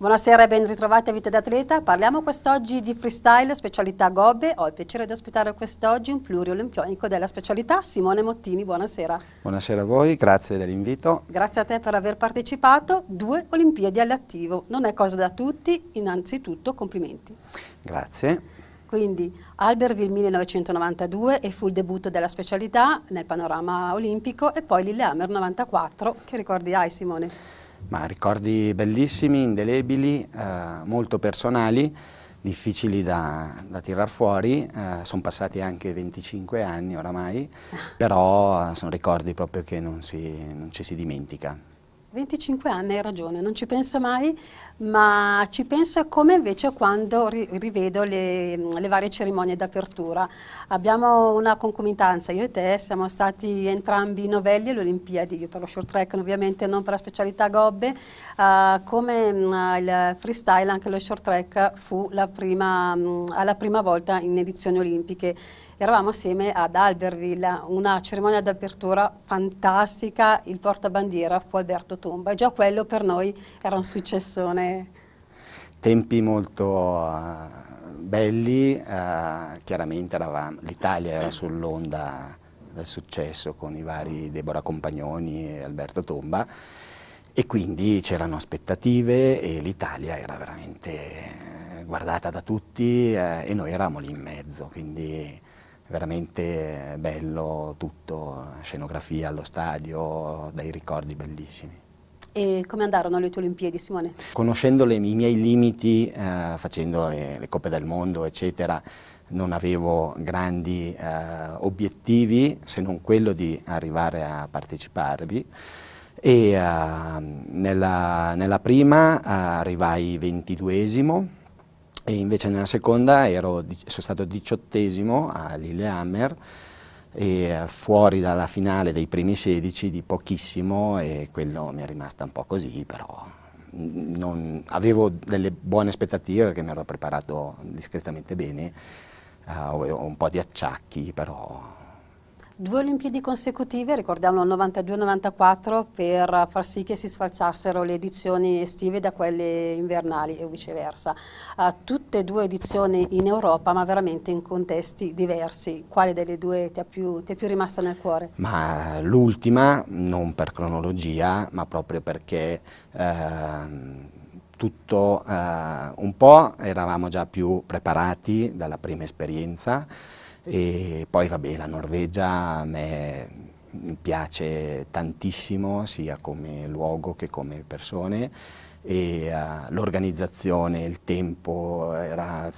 Buonasera e ben ritrovati a Vita d'Atleta. Parliamo quest'oggi di freestyle, specialità gobbe. Ho il piacere di ospitare quest'oggi un pluriolimpioico della specialità, Simone Mottini. Buonasera. Buonasera a voi, grazie dell'invito. Grazie a te per aver partecipato. Due Olimpiadi all'attivo, non è cosa da tutti, innanzitutto complimenti. Grazie. Quindi Alberville 1992 e fu il debutto della specialità nel panorama olimpico e poi Lillehammer 94, che ricordi hai Simone? ma ricordi bellissimi, indelebili, eh, molto personali, difficili da, da tirar fuori, eh, sono passati anche 25 anni oramai, però eh, sono ricordi proprio che non, si, non ci si dimentica. 25 anni, hai ragione, non ci penso mai, ma ci penso come invece quando ri rivedo le, le, varie cerimonie d'apertura. Abbiamo una concomitanza, io e te siamo stati entrambi novelli alle Olimpiadi, io per lo short track ovviamente, non per la specialità gobbe, uh, come mh, mm, il freestyle anche lo short track fu la prima, mh, mm, alla prima volta in edizioni olimpiche eravamo assieme ad Alberville, una cerimonia d'apertura fantastica, il portabandiera fu Alberto Tomba, già quello per noi era un successone. Tempi molto eh, belli, uh, chiaramente l'Italia era sull'onda del successo con i vari Deborah Compagnoni e Alberto Tomba e quindi c'erano aspettative e l'Italia era veramente eh, guardata da tutti eh, e noi eravamo lì in mezzo, quindi veramente bello tutto, scenografia allo stadio, dei ricordi bellissimi. E come andarono le tue Olimpiadi, Simone? Conoscendo le, i miei limiti, eh, facendo le, le, Coppe del Mondo, eccetera, non avevo grandi eh, obiettivi se non quello di arrivare a parteciparvi. E, eh, nella, nella, prima eh, arrivai 22esimo e invece nella seconda ero, sono stato diciottesimo a Lillehammer e fuori dalla finale dei primi 16 di pochissimo e quello mi è rimasto un po' così però mm, non, avevo delle buone aspettative perché mi ero preparato discretamente bene, uh, ho un po' di acciacchi però Due Olimpiadi consecutive, ricordiamo il 92-94, per far sì che si sfalciassero le edizioni estive da quelle invernali e viceversa. Uh, tutte e due edizioni in Europa, ma veramente in contesti diversi. Quale delle due ti è più, ti è più rimasta nel cuore? Ma eh, l'ultima, non per cronologia, ma proprio perché... Uh, tutto uh, un po', eravamo già più preparati dalla prima esperienza, e poi vabbè, la Norvegia a me piace tantissimo sia come luogo che come persone e uh, l'organizzazione, il tempo, era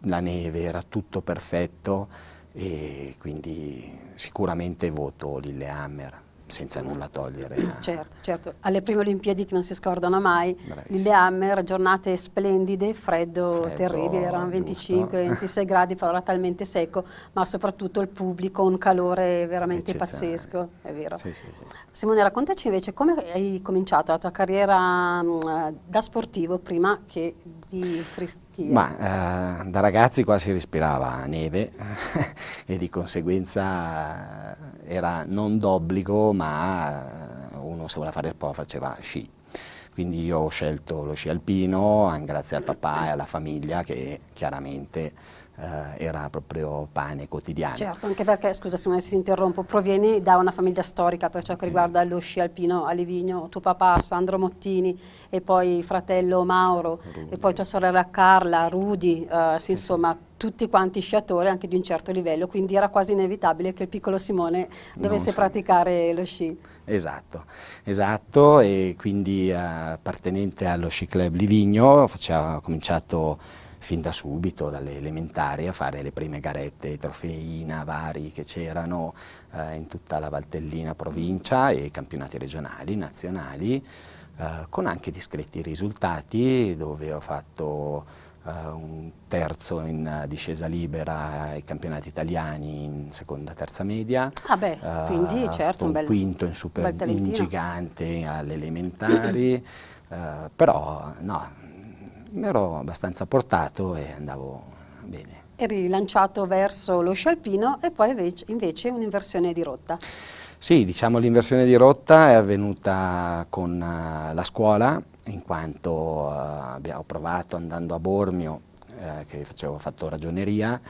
la neve, era tutto perfetto e quindi sicuramente voto Lillehammer senza nulla togliere. A... Mm, certo, certo. Alle prime Olimpiadi che non si scordano mai, Bravissimo. Hammer, giornate splendide, freddo, freddo terribile, erano 25-26 gradi, però era talmente secco, ma soprattutto il pubblico, un calore veramente pazzesco, è vero. Sì, sì, sì. Simone, raccontaci invece come hai cominciato la tua carriera mh, mm, eh, da sportivo prima che di freestyle. Ma eh, da ragazzi qua si respirava neve e di conseguenza eh, era non d'obbligo ma eh, uno se voleva fare sport faceva sci. Quindi io ho scelto lo sci alpino grazie al papà e alla famiglia che chiaramente eh, era proprio pane quotidiano. Certo, anche perché, scusa Simone se ti interrompo, provieni da una famiglia storica per ciò che sì. riguarda lo sci alpino a Livigno, tuo papà Sandro Mottini e poi fratello Mauro Rudy. e poi tua sorella Carla, Rudi, eh, sì. insomma tutti quanti sciatori anche di un certo livello, quindi era quasi inevitabile che il piccolo Simone dovesse so. praticare lo sci. Esatto, esatto, e quindi eh, appartenente allo sci club Livigno, ha cominciato fin da subito, dalle elementari, a fare le prime garette, trofeina, vari che c'erano eh, in tutta la Valtellina provincia e campionati regionali, nazionali, eh, con anche discreti risultati dove ho fatto Uh, un terzo in discesa libera ai campionati italiani in seconda terza media. Ah beh, quindi, quindi eh, certo un, bel, quinto in super in gigante alle elementari, eh, però no, ero abbastanza portato e andavo bene. Eri lanciato verso lo scialpino e poi invece, un'inversione di rotta. Sì, diciamo l'inversione di rotta è avvenuta con eh, la scuola, in quanto ho eh, provato andando a Bormio, eh, che facevo, fatto ragioneria,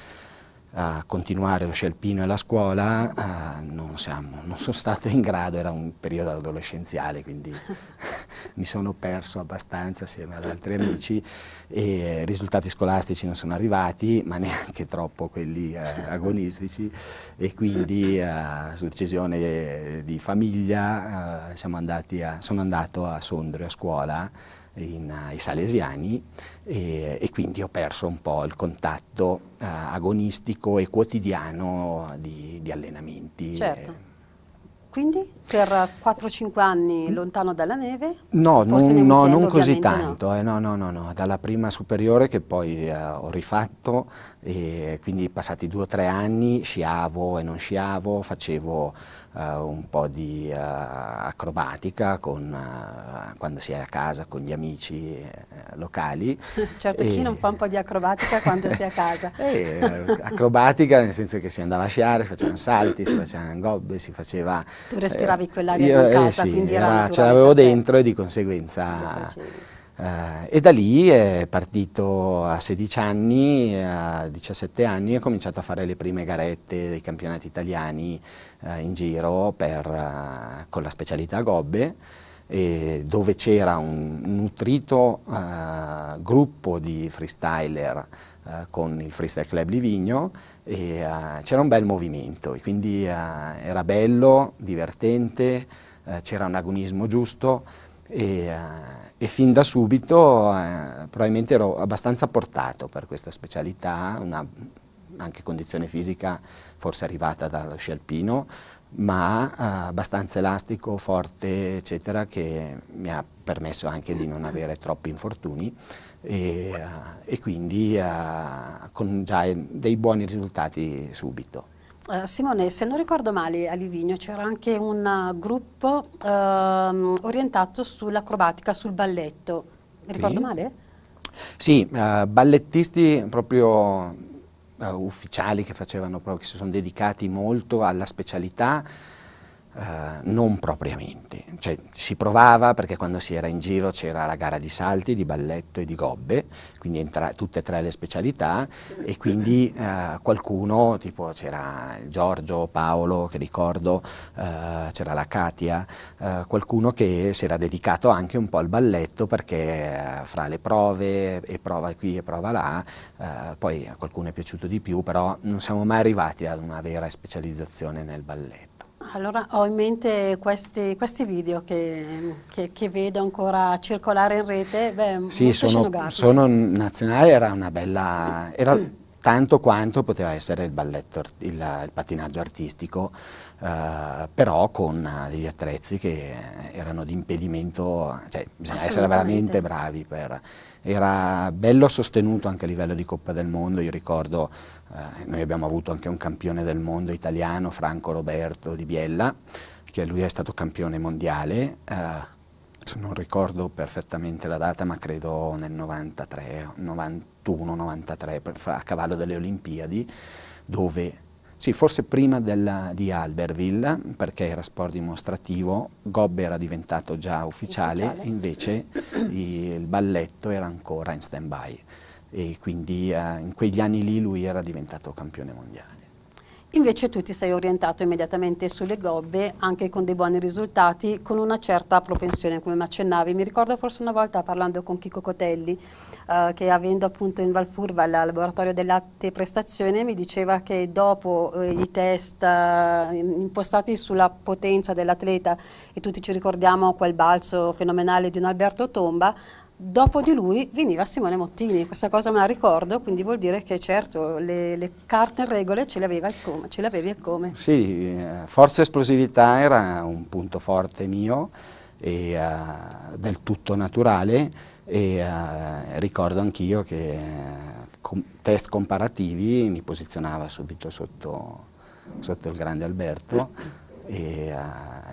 a continuare lo scelpino e la scuola uh, non, siamo, non, sono stato in grado, era un periodo adolescenziale, quindi mi sono perso abbastanza assieme ad altri amici e risultati scolastici non sono arrivati, ma neanche troppo quelli uh, agonistici e quindi uh, su decisione di famiglia siamo andati a, sono andato a Sondrio a scuola in, ai eh, Salesiani e, e, quindi ho perso un po' il contatto eh, agonistico e quotidiano di, di allenamenti. Certo. Quindi? per 4-5 anni lontano dalla neve? No, non, weekend, no, non così tanto, no. Eh, no, no, no, no, dalla prima superiore che poi eh, ho rifatto, e quindi passati 2-3 anni sciavo e non sciavo, facevo eh, un po' di eh, acrobatica con, eh, quando si è a casa con gli amici eh, locali. certo, e... chi non fa un po' di acrobatica quando si è a casa? acrobatica nel senso che si andava a sciare, si facevano salti, si facevano gobbe, si faceva... Tu respiravi portavi quell'aria io, in eh, casa, eh, sì, era, ce l'avevo dentro e di conseguenza... Eh, e da lì è partito a 16 anni, a 17 anni ho cominciato a fare le prime garette dei campionati italiani eh, in giro per, eh, con la specialità gobbe dove c'era un nutrito uh, gruppo di freestyler uh, con il Freestyle Club Livigno Uh, c'era un bel movimento, e quindi uh, era bello, divertente, uh, c'era un agonismo giusto e, e fin da subito probabilmente ero abbastanza portato per questa specialità, una anche condizione fisica forse arrivata dallo sci alpino, ma eh, abbastanza elastico, forte, eccetera, che mi ha permesso anche di non avere troppi infortuni e, eh, e quindi eh, con già dei buoni risultati subito. Uh, Simone, se non ricordo male a Livigno c'era anche un gruppo uh, orientato sull'acrobatica, sul balletto, Mi ricordo sì. male? Sì, uh, ballettisti proprio eh, ufficiali che, facevano, che si sono dedicati molto alla specialità eh, non propriamente, cioè, si provava perché quando si era in giro c'era la gara di salti, di balletto e di gobbe, quindi entra- tutte e tre le specialità e quindi uh, qualcuno, tipo c'era Giorgio, Paolo che ricordo, uh, c'era la Katia, qualcuno che si era dedicato anche un po' al balletto perché fra le prove e prova qui e prova là, poi a qualcuno è piaciuto di più, però non siamo mai arrivati ad una vera specializzazione nel balletto. Allora ho in mente questi, questi video che, che, che, vedo ancora circolare in rete, beh, sì, sono, sono nazionali, era una bella... Era, mm tanto quanto poteva essere il, balletto, il, il pattinaggio artistico, eh, però con eh, degli attrezzi che erano di impedimento, cioè bisogna essere veramente bravi. Per, era bello sostenuto anche a livello di Coppa del Mondo, io ricordo, eh, noi abbiamo avuto anche un campione del mondo italiano, Franco Roberto di Biella, che lui è stato campione mondiale, eh, non ricordo perfettamente la data, ma credo nel 93, 91, 93, a cavallo delle Olimpiadi, dove, sì, forse prima della, di Alberville, perché era sport dimostrativo, Gobbe era diventato già ufficiale, ufficiale. invece il balletto era ancora in stand-by e quindi eh, in quegli anni lì lui era diventato campione mondiale. Invece tu ti sei orientato immediatamente sulle gobbe, anche con dei buoni risultati, con una certa propensione, come mi accennavi. Mi ricordo forse una volta parlando con Chico Cotelli, eh, che avendo appunto in Valfurva il laboratorio del latte prestazione, mi diceva che dopo eh, i test eh, impostati sulla potenza dell'atleta, e tutti ci ricordiamo quel balzo fenomenale di un Alberto Tomba, Dopo di lui veniva Simone Mottini, questa cosa me la ricordo, quindi vuol dire che certo le, le carte in regole ce le, aveva come, ce le avevi e come. Sì, eh, forza e esplosività era un punto forte mio, e, uh, del tutto naturale e uh, ricordo anch'io che uh, test comparativi mi posizionava subito sotto, sotto il grande Alberto e,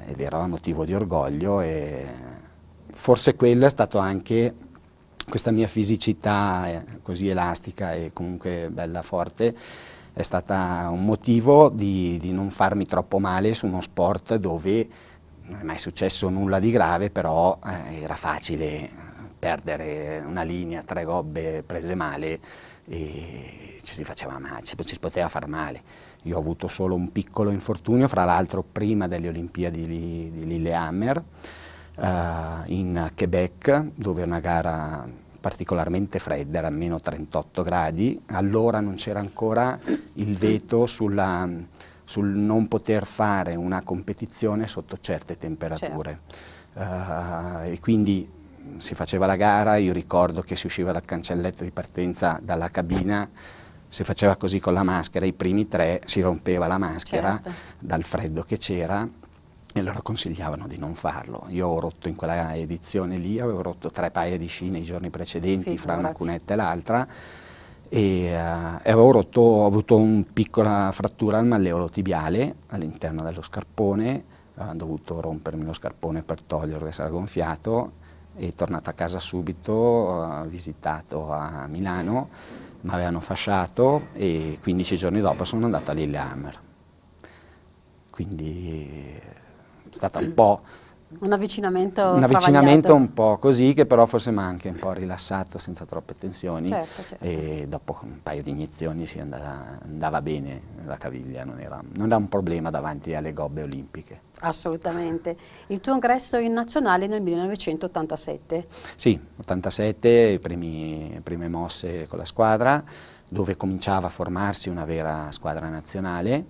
ed era motivo di orgoglio e, forse quello è stato anche questa mia fisicità eh, così elastica e comunque bella forte è stata un motivo di, di, non farmi troppo male su uno sport dove non è mai successo nulla di grave, però eh, era facile perdere una linea, tre gobbe prese male e ci si faceva male, ci, ci poteva far male. Io ho avuto solo un piccolo infortunio, fra l'altro prima delle Olimpiadi di, di Lillehammer, eh, in Quebec, dove una gara particolarmente fredda, era meno 38 gradi, allora non c'era ancora il veto sulla, sul non poter fare una competizione sotto certe temperature. Certo. Uh, e quindi si faceva la gara, io ricordo che si usciva dal cancelletto di partenza dalla cabina, si faceva così con la maschera, i primi tre si rompeva la maschera certo. dal freddo che c'era e loro consigliavano di non farlo. Io ho rotto in quella edizione lì, avevo rotto tre paia di sci nei giorni precedenti, Figurati. fra una cunetta e l'altra, e, uh, e avevo rotto, ho avuto una piccola frattura al malleolo tibiale all'interno dello scarpone, uh, ho dovuto rompermi lo scarpone per toglierlo che si era gonfiato, e tornato a casa subito, uh, visitato a Milano, mi avevano fasciato e 15 giorni dopo sono andato a Lillehammer. Quindi è stato un po'... Un avvicinamento Un avvicinamento un po' così, che però forse manca, un po' rilassato, senza troppe tensioni. Certo, certo. E dopo un paio di iniezioni si andava, andava bene la caviglia, non era, non era, un problema davanti alle gobbe olimpiche. Assolutamente. Il tuo ingresso in nazionale nel 1987? Sì, 87, primi, prime mosse con la squadra, dove cominciava a formarsi una vera squadra nazionale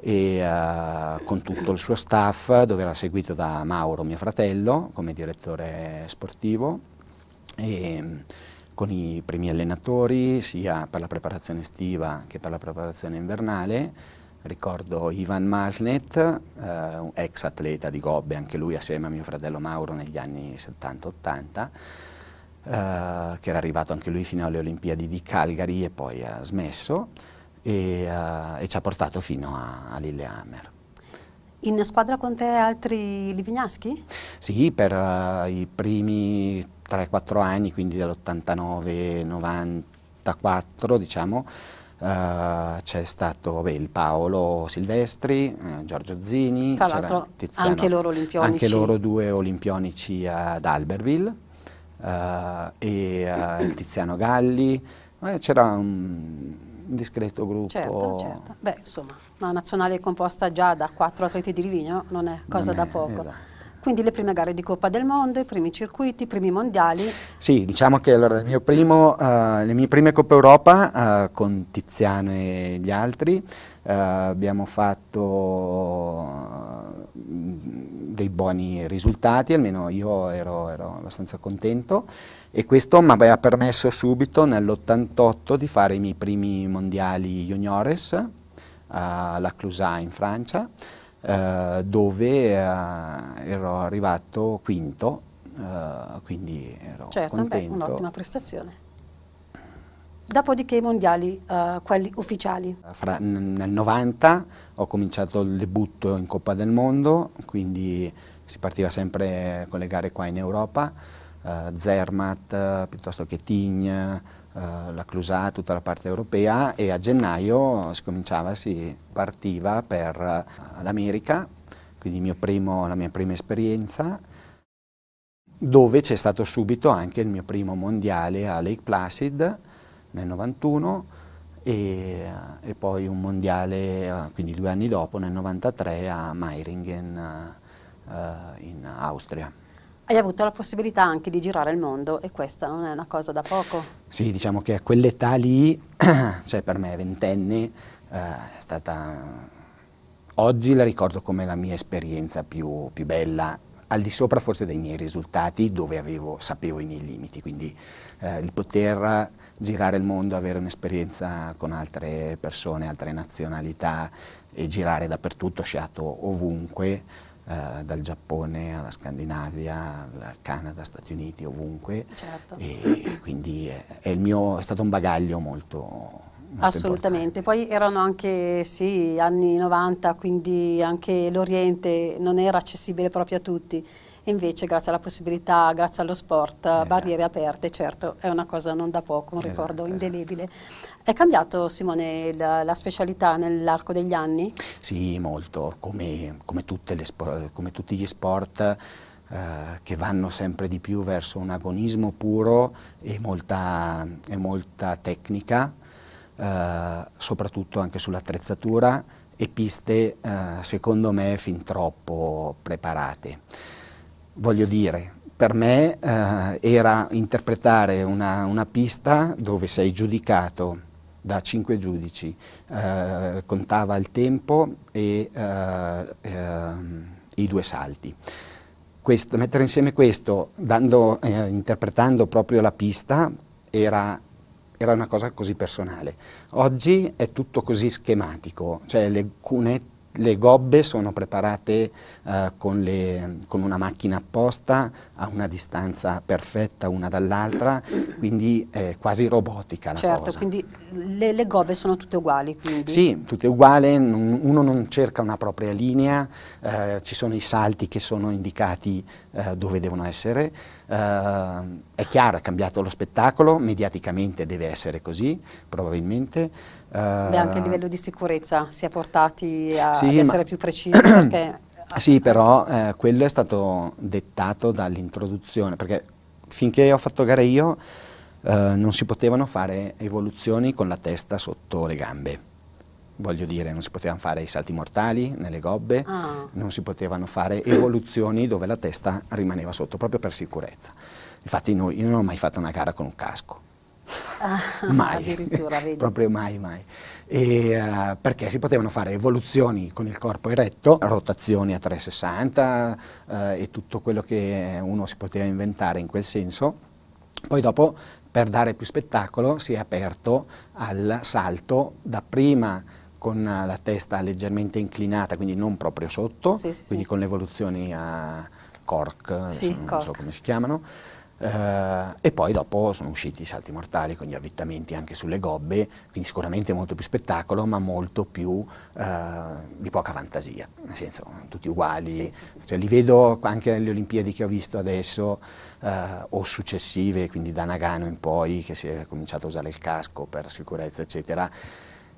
e, uh, con tutto il suo staff, dove era seguito da Mauro, mio fratello, come direttore sportivo, e, mm, con i primi allenatori sia per la preparazione estiva che per la preparazione invernale. Ricordo Ivan Marnet, eh, ex atleta di Gobbe, anche lui assieme a mio fratello Mauro negli anni 70-80, eh, che era arrivato anche lui fino alle Olimpiadi di Calgary e poi ha smesso e, uh, e ci ha portato fino a, a Lillehammer. In squadra con te altri livignaschi? Sì, per uh, i primi 3-4 anni, quindi dall'89-94 diciamo, Uh, c'è stato vabbè, il Paolo Silvestri, eh, Giorgio Zini, Tra l'altro anche loro olimpionici. Anche loro due olimpionici ad Alberville uh, e uh, il Tiziano Galli, eh, c'era un discreto gruppo. Certo, certo. Beh, insomma, una nazionale composta già da quattro atleti di Livigno non è cosa non è, da poco. Esatto. Quindi le prime gare di Coppa del Mondo, i primi circuiti, i primi mondiali. Sì, diciamo che allora, primo, uh, le mie prime Coppa Europa uh, con Tiziano e gli altri uh, abbiamo fatto mm, dei buoni risultati, almeno io ero, ero abbastanza contento e questo mi aveva permesso subito nell'88 di fare i miei primi mondiali juniores eh, alla Clusà in Francia, eh, dove eh, ero arrivato quinto, eh, quindi ero certo, contento. Certo, un'ottima prestazione. Dopodiché i mondiali, eh, quelli ufficiali? Fra, nel 90 ho cominciato il debutto in Coppa del Mondo, quindi si partiva sempre con le gare qua in Europa, eh, Zermatt, eh, piuttosto che Tignes, eh, la Clusà, tutta la parte europea e a gennaio si cominciava, si partiva per eh, l'America, quindi primo, la mia prima esperienza, dove c'è stato subito anche il mio primo mondiale a Lake Placid nel 91 e, eh, e poi un mondiale, eh, quindi due anni dopo, nel 93 a Meiringen uh, in Austria. Hai avuto la possibilità anche di girare il mondo e questa non è una cosa da poco. Sì, diciamo che a quell'età lì, cioè per me ventenne, eh, è stata... Oggi la ricordo come la mia esperienza più, più, bella, al di sopra forse dei miei risultati dove avevo, sapevo i miei limiti, quindi eh, il poter girare il mondo, avere un'esperienza con altre persone, altre nazionalità e girare dappertutto, sciato ovunque, eh, dal Giappone alla Scandinavia, al Canada, Stati Uniti, ovunque. Certo. E quindi è, è, mio, è stato un bagaglio molto, Assolutamente, poi erano anche sì, anni 90, quindi anche l'Oriente non era accessibile proprio a tutti e invece grazie alla possibilità, grazie allo sport, esatto. barriere aperte, certo è una cosa non da poco, un esatto, ricordo esatto. indelebile. Esatto. È cambiato Simone la, la specialità nell'arco degli anni? Sì, molto, come, come, come tutti gli sport eh, che vanno sempre di più verso un agonismo puro e molta, e molta tecnica, eh, soprattutto anche sull'attrezzatura e piste eh, secondo me fin troppo preparate voglio dire, per me eh, era interpretare una, una, pista dove sei giudicato da cinque giudici, eh, contava il tempo e eh, ehm, i due salti. Questo, mettere insieme questo, dando, eh, interpretando proprio la pista, era era una cosa così personale. Oggi è tutto così schematico, cioè le cunette le gobbe sono preparate eh, con, le, con, una macchina apposta a una distanza perfetta una dall'altra, quindi è quasi robotica la certo, cosa. Certo, quindi le, le, gobbe sono tutte uguali? Quindi. Sì, tutte uguali, uno non cerca una propria linea, eh, ci sono i salti che sono indicati eh, dove devono essere, eh, è chiaro, è cambiato lo spettacolo, mediaticamente deve essere così, probabilmente, Beh, eh, anche a livello di sicurezza si è portati a, sì, ad essere più precisi perché... Sì, però eh, quello è stato dettato dall'introduzione, perché finché ho fatto gare io eh, non si potevano fare evoluzioni con la testa sotto le gambe. Voglio dire, non si potevano fare i salti mortali nelle gobbe, ah. non si potevano fare evoluzioni dove la testa rimaneva sotto, proprio per sicurezza. Infatti noi, io non ho mai fatto una gara con un casco Ah, mai, proprio mai, mai. E, uh, perché si potevano fare evoluzioni con il corpo eretto, rotazioni a 360 uh, eh, e tutto quello che uno si poteva inventare in quel senso. Poi dopo, per dare più spettacolo, si è aperto al salto dapprima con la testa leggermente inclinata, quindi non proprio sotto, sì, sì, quindi sì. con le evoluzioni a cork, non cork. so come si chiamano, Uh, e poi dopo sono usciti i salti mortali con gli avvittamenti anche sulle gobbe, quindi sicuramente molto più spettacolo, ma molto più uh, di poca fantasia, nel senso tutti uguali, sì, sì, sì. Cioè, li vedo anche alle Olimpiadi che ho visto adesso uh, o successive, quindi da Nagano in poi che si è cominciato a usare il casco per sicurezza eccetera,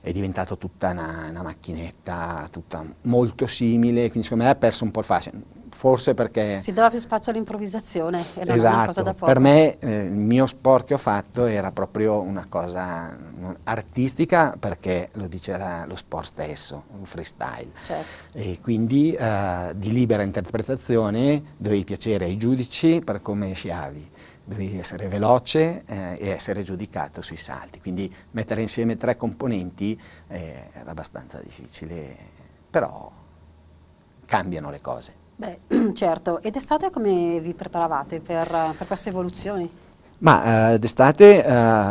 è diventato tutta una, una macchinetta, tutta molto simile, quindi secondo me ha perso un po' il fascino forse perché... Si dava più spazio all'improvvisazione, era esatto, una cosa da esatto, poco. per me eh, il mio sport che ho fatto era proprio una cosa artistica perché lo dice la, lo sport stesso, un freestyle. Certo. E quindi eh, di libera interpretazione dovevi piacere ai giudici per come sciavi devi essere veloce eh, e essere giudicato sui salti, quindi mettere insieme tre componenti eh, era abbastanza difficile, però cambiano le cose. Beh, certo. E d'estate come vi preparavate per, per queste evoluzioni? Ma eh, d'estate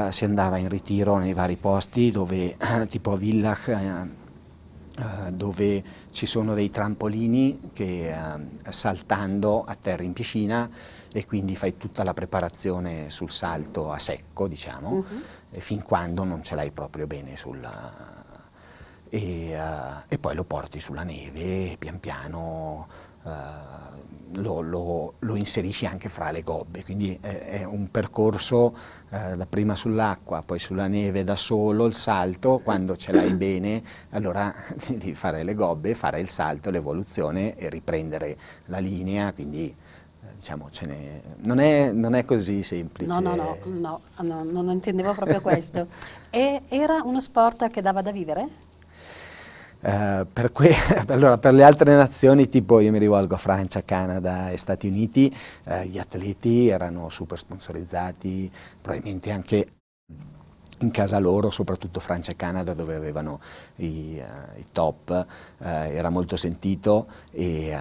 eh, si andava in ritiro nei vari posti, dove, tipo a Villach, eh, eh, dove ci sono dei trampolini che eh, saltando atterri in piscina e quindi fai tutta la preparazione sul salto a secco, diciamo, uh mhm. -huh. fin quando non ce l'hai proprio bene sulla... Eh, e, e poi lo porti sulla neve, pian piano eh, lo, lo, lo, inserisci anche fra le gobbe, quindi è, è un percorso eh, prima sull'acqua, poi sulla neve da solo, il salto, quando ce l'hai bene allora devi fare le gobbe, fare il salto, l'evoluzione e riprendere la linea, quindi eh, diciamo non è, non, è, così semplice. No, no, no, no, no non intendevo proprio questo. E era uno sport che dava da vivere? Eh, per, que- allora, per, le altre nazioni, tipo io mi rivolgo a Francia, Canada e Stati Uniti, uh, gli atleti erano super sponsorizzati, probabilmente anche in casa loro, soprattutto Francia e Canada, dove avevano i, uh, i top, era molto sentito e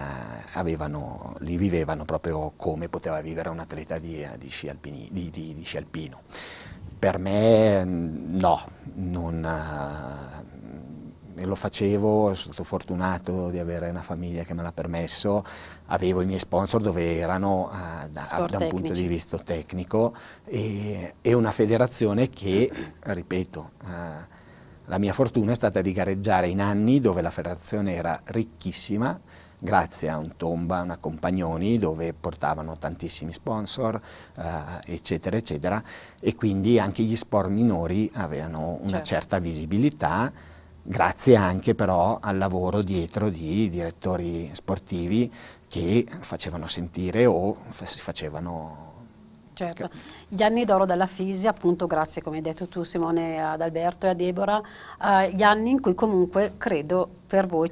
avevano, li vivevano proprio come poteva vivere un atleta di, di, sci, alpini, di, di sci, alpino. Per me no, non e lo facevo, sono stato fortunato di avere una famiglia che me l'ha permesso, avevo i miei sponsor dove erano uh, da, da, un punto di vista tecnico e, e una federazione che, ripeto, uh, la mia fortuna è stata di gareggiare in anni dove la federazione era ricchissima, grazie a un tomba, una compagnoni dove portavano tantissimi sponsor, uh, eccetera, eccetera, e quindi anche gli sport minori avevano una certo. certa visibilità grazie anche però al lavoro dietro di direttori sportivi che facevano sentire o si facevano... Certo, gli anni d'oro della FISI, appunto grazie come hai detto tu Simone ad Alberto e a Deborah, eh, gli anni in cui comunque credo per voi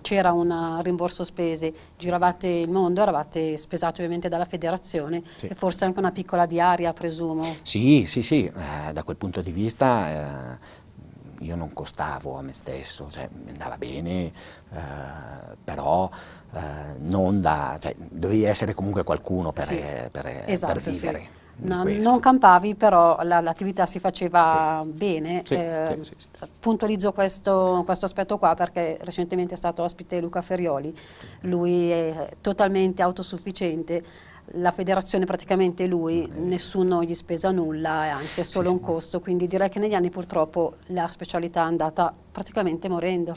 c'era un rimborso spese, giravate il mondo, eravate spesati ovviamente dalla federazione sì. e forse anche una piccola diaria presumo. Sì, sì, sì, eh, da quel punto di vista... Eh, io non costavo a me stesso, cioè, andava bene, eh, però eh, non da, cioè, dovevi essere comunque qualcuno per, sì, eh, per, eh, esatto, per vivere. Sì. No, non campavi, però l'attività si faceva sì. bene. Eh, puntualizzo questo, questo, aspetto qua perché recentemente è stato ospite Luca Ferioli, lui è totalmente autosufficiente la federazione praticamente lui, nessuno gli spesa nulla, anzi è solo sì, un sì. costo, quindi direi che negli anni purtroppo la specialità è andata praticamente morendo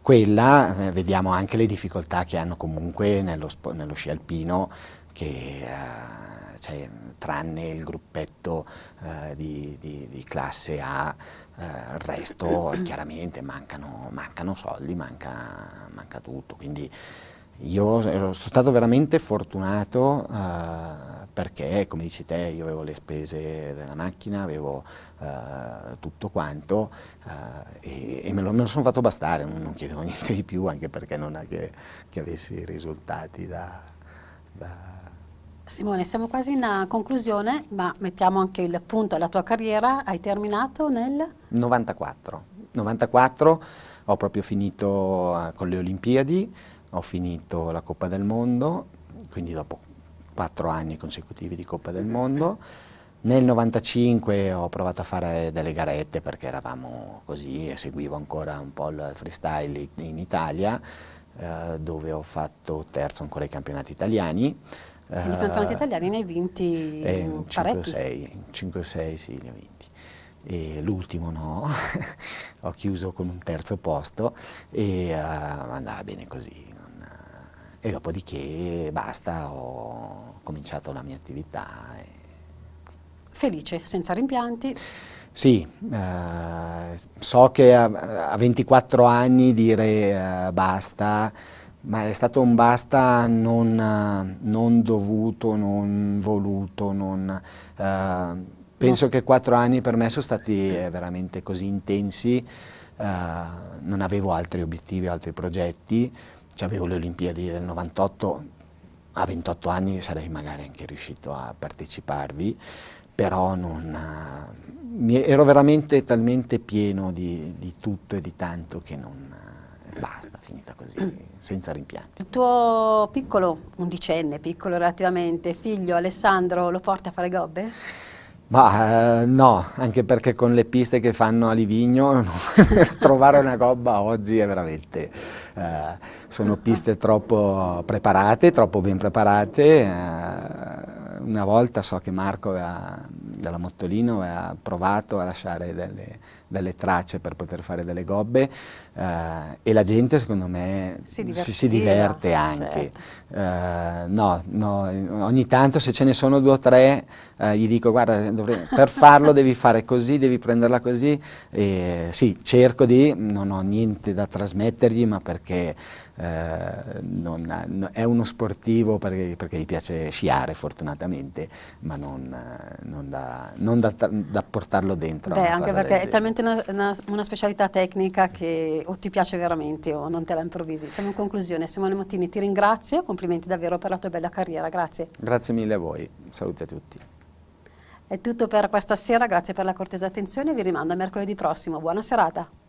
quella eh, vediamo anche le difficoltà che hanno comunque nello, nello sci alpino che eh, cioè, tranne il gruppetto eh, di, di, di, classe A eh, il resto chiaramente mancano, mancano soldi, manca, manca tutto quindi io sono stato veramente fortunato eh, perché, come dici te, io avevo le spese della macchina, avevo eh, tutto quanto eh, e, e, me lo, lo sono fatto bastare, non, non, chiedevo niente di più, anche perché non è che, che avessi risultati da, da Simone, siamo quasi in eh, conclusione, ma mettiamo anche il punto alla tua carriera. Hai terminato nel 94. 94 ho proprio finito eh, con le Olimpiadi ho finito la Coppa del Mondo, quindi dopo quattro anni consecutivi di Coppa del Mondo. Nel 95 ho provato a fare delle garette perché eravamo così e seguivo ancora un po' il freestyle in Italia, eh, dove ho fatto terzo ancora ai campionati italiani. Quindi i campionati eh, italiani ne hai vinti eh, 5-6, sì, li ho vinti l'ultimo no, ho chiuso con un terzo posto e uh, andava bene così e dopodiché basta, ho cominciato la mia attività. E... Felice, senza rimpianti? Sì, eh, so che a, a, 24 anni dire eh, basta, ma è stato un basta non, eh, non dovuto, non voluto, non, eh, penso che quattro anni per me sono stati eh, veramente così intensi, eh, non avevo altri obiettivi, altri progetti, avevo le Olimpiadi del 98, a 28 anni sarei magari anche riuscito a parteciparvi, però non, eh, ero veramente talmente pieno di, di tutto e di tanto che non eh, basta, finita così, senza rimpianti. Il tuo piccolo, undicenne, piccolo relativamente, figlio Alessandro lo porta a fare gobbe? Ma eh, no, anche perché con le piste che fanno a Livigno trovare una gobba oggi è veramente... Eh, sono piste troppo preparate, troppo ben preparate. Eh, una volta so che Marco aveva dalla Mottolino ha provato a lasciare delle, delle tracce per poter fare delle gobbe eh, e la gente secondo me si, si, si diverte anche. Certo. Eh, no, no, ogni tanto se ce ne sono due o tre eh, gli dico guarda dovrei, per farlo devi fare così, devi prenderla così. E, sì, cerco di, non ho niente da trasmettergli ma perché... Uh, non, no, è uno sportivo perché, perché, gli piace sciare fortunatamente, ma non, non da non da, da, portarlo dentro. Beh, anche perché è talmente una, una, una, specialità tecnica che o ti piace veramente o non te la improvvisi. Siamo in conclusione, Simone Mottini ti ringrazio, complimenti davvero per la tua bella carriera, grazie. Grazie mille a voi, saluti a tutti. È tutto per questa sera, grazie per la cortesa attenzione, vi rimando a mercoledì prossimo, buona serata.